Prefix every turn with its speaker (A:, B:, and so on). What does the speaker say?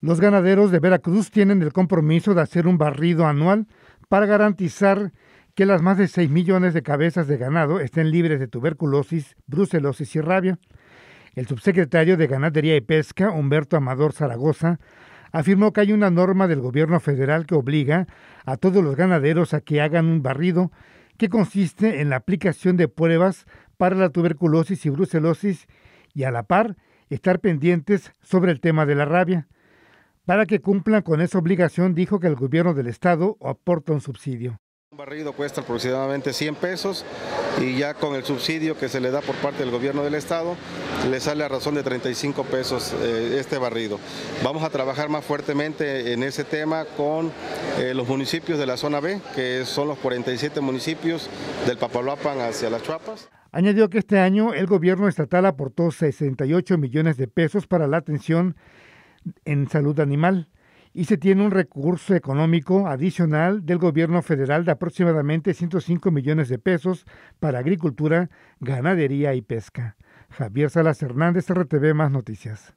A: Los ganaderos de Veracruz tienen el compromiso de hacer un barrido anual para garantizar que las más de 6 millones de cabezas de ganado estén libres de tuberculosis, brucelosis y rabia. El subsecretario de Ganadería y Pesca, Humberto Amador Zaragoza, afirmó que hay una norma del gobierno federal que obliga a todos los ganaderos a que hagan un barrido que consiste en la aplicación de pruebas para la tuberculosis y brucelosis y a la par estar pendientes sobre el tema de la rabia. Para que cumplan con esa obligación, dijo que el gobierno del estado aporta un subsidio.
B: Un barrido cuesta aproximadamente 100 pesos y ya con el subsidio que se le da por parte del gobierno del estado, le sale a razón de 35 pesos eh, este barrido. Vamos a trabajar más fuertemente en ese tema con eh, los municipios de la zona B, que son los 47 municipios del Papaloapan hacia las Chuapas.
A: Añadió que este año el gobierno estatal aportó 68 millones de pesos para la atención en salud animal y se tiene un recurso económico adicional del gobierno federal de aproximadamente 105 millones de pesos para agricultura, ganadería y pesca. Javier Salas Hernández, RTV Más Noticias.